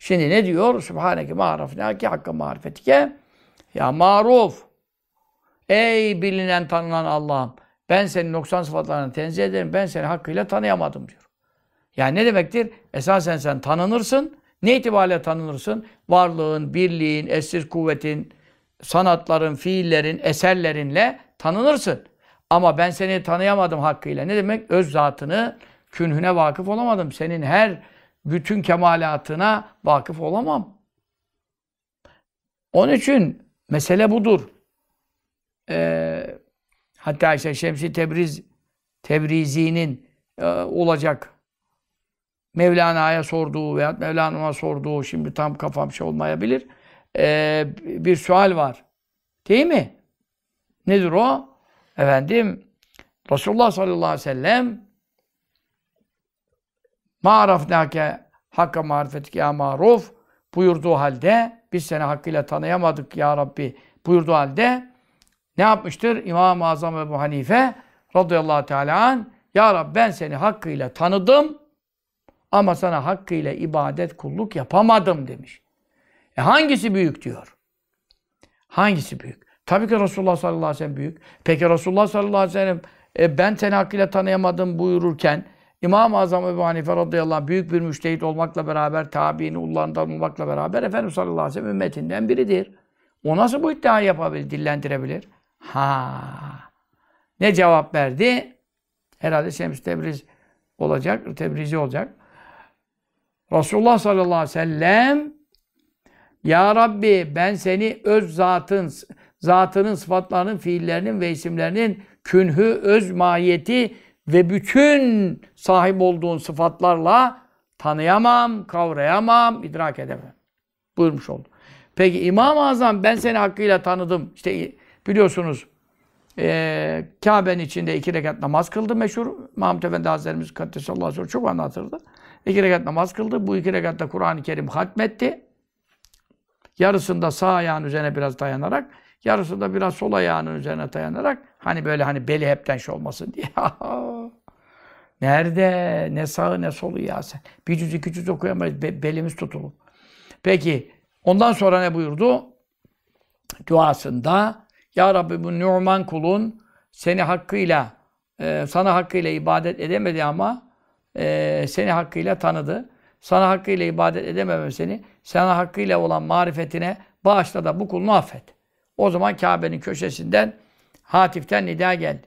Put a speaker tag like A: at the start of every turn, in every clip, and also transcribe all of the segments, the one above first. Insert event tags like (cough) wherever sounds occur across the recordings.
A: Şimdi ne diyor? Sübhaneke ma'arafnâki hakka marifetike. Ya maruf. Ey bilinen tanınan Allah'ım. Ben senin noksan sıfatlarını tenzih ederim. Ben seni hakkıyla tanıyamadım diyor. Yani ne demektir? Esasen sen tanınırsın. Ne itibariyle tanınırsın? Varlığın, birliğin, esir kuvvetin, sanatların, fiillerin, eserlerinle tanınırsın. Ama ben seni tanıyamadım hakkıyla. Ne demek? Öz zatını künhüne vakıf olamadım. Senin her bütün kemalatına vakıf olamam. Onun için mesele budur. Ee, hatta işte Şemsi Tebriz Tebrizi'nin e, olacak Mevlana'ya sorduğu veya Mevlana'ya sorduğu şimdi tam kafam şey olmayabilir. E, bir sual var. Değil mi? Nedir o? Efendim Resulullah sallallahu aleyhi ve sellem Ma'rafnâke hakka marifetik ya maruf buyurduğu halde biz seni hakkıyla tanıyamadık ya Rabbi buyurduğu halde ne yapmıştır? İmam-ı Azam Ebu Hanife radıyallahu teala an ya Rabbi ben seni hakkıyla tanıdım ama sana hakkıyla ibadet kulluk yapamadım demiş. E hangisi büyük diyor. Hangisi büyük? Tabii ki Resulullah sallallahu aleyhi ve sellem büyük. Peki Resulullah sallallahu aleyhi ve sellem e, ben seni hakkıyla tanıyamadım buyururken İmam-ı Azam Ebu Hanife radıyallahu anh büyük bir müştehit olmakla beraber, tabiini ullarından olmakla beraber Efendimiz sallallahu aleyhi ve sellem ümmetinden biridir. O nasıl bu iddia yapabilir, dillendirebilir? Ha. Ne cevap verdi? Herhalde Şems Tebriz olacak, Tebrizi olacak. Resulullah sallallahu aleyhi ve sellem Ya Rabbi ben seni öz zatın, zatının, sıfatlarının, fiillerinin ve isimlerinin künhü, öz mahiyeti ve bütün sahip olduğun sıfatlarla tanıyamam, kavrayamam, idrak edemem. Buyurmuş oldu. Peki İmam-ı Azam ben seni hakkıyla tanıdım. İşte biliyorsunuz e, Kabe'nin içinde iki rekat namaz kıldı. Meşhur Mahmut Efendi Hazretlerimiz Kaddesallahu aleyhi ve çok anlatırdı. İki rekat namaz kıldı. Bu iki rekatta Kur'an-ı Kerim hatmetti. Yarısında sağ ayağın üzerine biraz dayanarak Yarısında biraz sol ayağının üzerine dayanarak hani böyle hani beli hepten şey olmasın diye. (laughs) Nerede? Ne sağı ne solu ya sen. Bir cüz iki cüz okuyamayız. Be- belimiz tutulur. Peki ondan sonra ne buyurdu? Duasında Ya Rabbi bu Nurman kulun seni hakkıyla e, sana hakkıyla ibadet edemedi ama e, seni hakkıyla tanıdı. Sana hakkıyla ibadet edememem seni. Sana hakkıyla olan marifetine bağışla da bu kulunu affet. O zaman Kabe'nin köşesinden Hatif'ten nida geldi.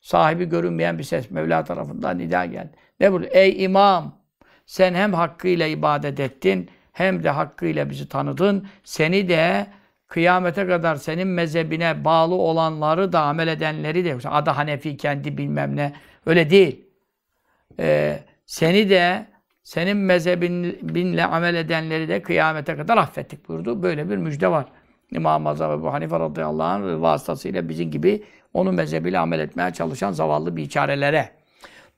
A: Sahibi görünmeyen bir ses Mevla tarafından nida geldi. Ne bu? Ey imam! Sen hem hakkıyla ibadet ettin hem de hakkıyla bizi tanıdın. Seni de kıyamete kadar senin mezhebine bağlı olanları da amel edenleri de yoksa ada Hanefi kendi bilmem ne öyle değil. Ee, seni de senin mezhebinle amel edenleri de kıyamete kadar affettik buyurdu. Böyle bir müjde var. İmam-ı Azam Ebu Hanife radıyallahu anh vasıtasıyla bizim gibi onun mezhebiyle amel etmeye çalışan zavallı biçarelere.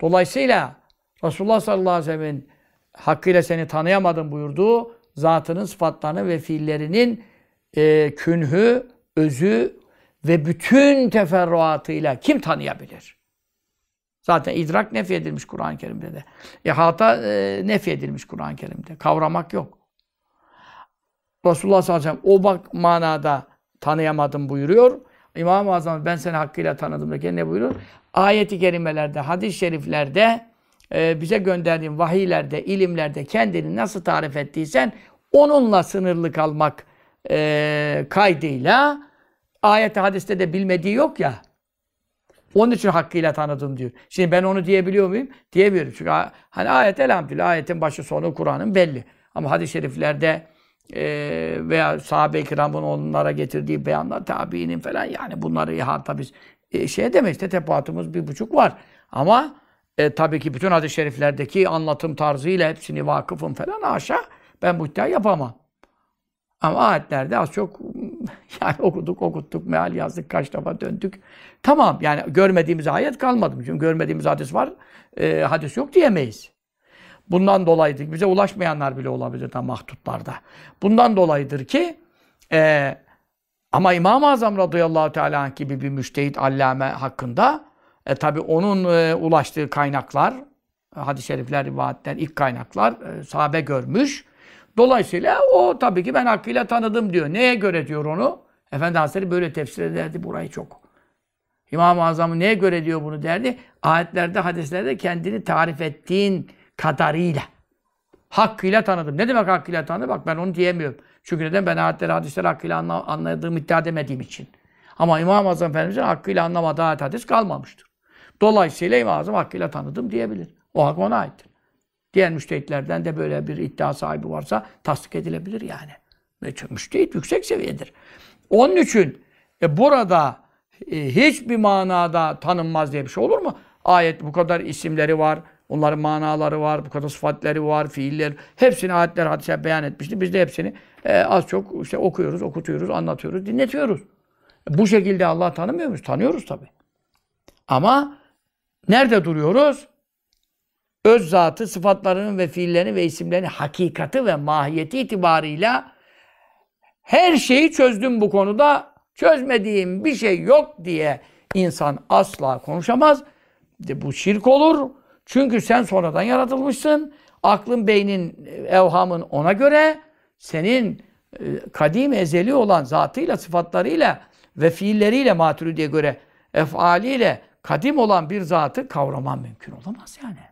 A: Dolayısıyla Resulullah sallallahu aleyhi ve sellem'in hakkıyla seni tanıyamadım buyurduğu zatının sıfatlarını ve fiillerinin e, künhü, özü ve bütün teferruatıyla kim tanıyabilir? Zaten idrak nefyedilmiş Kur'an-ı Kerim'de de. İhata e, e nefyedilmiş Kur'an-ı Kerim'de. Kavramak yok. Resulullah sallallahu aleyhi ve sellem o bak manada tanıyamadım buyuruyor. İmam-ı Azam ben seni hakkıyla tanıdım da kendine buyuruyor. Ayeti kerimelerde, hadis-i şeriflerde, e, bize gönderdiğin vahiylerde, ilimlerde kendini nasıl tarif ettiysen onunla sınırlı kalmak e, kaydıyla ayet hadiste de bilmediği yok ya. Onun için hakkıyla tanıdım diyor. Şimdi ben onu diyebiliyor muyum? Diyebiliyorum Çünkü hani ayet elhamdülillah ayetin başı sonu Kur'an'ın belli. Ama hadis-i şeriflerde e, veya sahabe-i kiramın onlara getirdiği beyanlar tabiinin falan yani bunları ihata biz e, şey demeyiz de tebatımız bir buçuk var. Ama e, tabii ki bütün hadis-i şeriflerdeki anlatım tarzıyla hepsini vakıfım falan aşağı ben bu iddia yapamam. Ama ayetlerde az çok (laughs) yani okuduk okuttuk meal yazdık kaç defa döndük. Tamam yani görmediğimiz ayet kalmadı. Çünkü görmediğimiz hadis var. E, hadis yok diyemeyiz. Bundan dolayıdır. Bize ulaşmayanlar bile olabilir tam mahdutlarda. Bundan dolayıdır ki e, ama İmam-ı Azam radıyallahu teala gibi bir müştehit allame hakkında e, tabi onun e, ulaştığı kaynaklar hadis-i şerifler, rivayetler, ilk kaynaklar e, sahabe görmüş. Dolayısıyla o tabii ki ben hakkıyla tanıdım diyor. Neye göre diyor onu? Efendi Hazretleri böyle tefsir ederdi burayı çok. İmam-ı Azam'ı neye göre diyor bunu derdi? Ayetlerde, hadislerde kendini tarif ettiğin kadarıyla. Hakkıyla tanıdım. Ne demek hakkıyla tanıdım? Bak ben onu diyemiyorum. Çünkü neden? Ben ayetleri, hadisleri hakkıyla anla, anladığım, iddia edemediğim için. Ama İmam-ı Azam Efendimiz'in hakkıyla anlamadığı ayet hadis kalmamıştır. Dolayısıyla İmam-ı Azam hakkıyla tanıdım diyebilir. O hak ona aittir. Diğer müştehitlerden de böyle bir iddia sahibi varsa tasdik edilebilir yani. E, müştehit yüksek seviyedir. Onun için e, burada e, hiçbir manada tanınmaz diye bir şey olur mu? Ayet bu kadar isimleri var, Onların manaları var, bu kadar sıfatları var, fiiller. Hepsini ayetler, hadisler beyan etmişti. Biz de hepsini e, az çok işte okuyoruz, okutuyoruz, anlatıyoruz, dinletiyoruz. Bu şekilde Allah tanımıyor muyuz? Tanıyoruz tabi. Ama nerede duruyoruz? Öz zatı, sıfatlarının ve fiillerini ve isimlerini hakikati ve mahiyeti itibarıyla her şeyi çözdüm bu konuda. Çözmediğim bir şey yok diye insan asla konuşamaz. De bu şirk olur çünkü sen sonradan yaratılmışsın. Aklın, beynin, e, evhamın ona göre senin e, kadim ezeli olan zatıyla, sıfatlarıyla ve fiilleriyle maturidiye göre efaliyle kadim olan bir zatı kavraman mümkün olamaz yani.